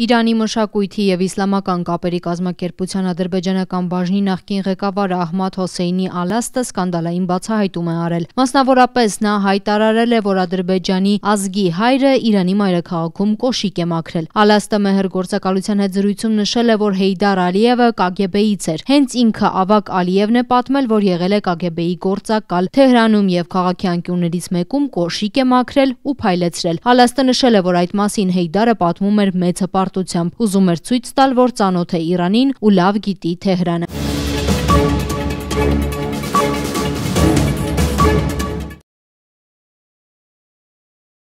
Իրանի մշակույթի և իսլամական կապերի կազմակերպության ադրբեջանական բաժնի նախկին ղեկավար Ահմադ Հոսեյնի Ալաստը սկանդալային բացահայտում է արել։ Մասնավորապես նա հայտարարել է, որ Ադրբեջանի ազգի հայրը Իրանի մայրաքաղաքում կոշիկ է մաքրել։ Ալաստը Մեհր գործակալության հետ զրույցում նշել է, որ Հեյդար Ալիևը ԿԳԲ-ից էր։ Հենց ինքը Ավակ Ալիևն է պատմել, որ եղել է ԿԳԲ-ի գործակալ, Թեհրանում և քաղաքի անկյուններից մեկում կոշիկ է մաքրել ու փայլեցրել։ Ալաստը նշել է, որ այդ մասին Հեյդարը պատմում էր մեծ հպարտ հպարտությամբ, ուզում էր ցույց տալ, որ ծանոթ է Իրանին ու լավ գիտի Թեհրանը։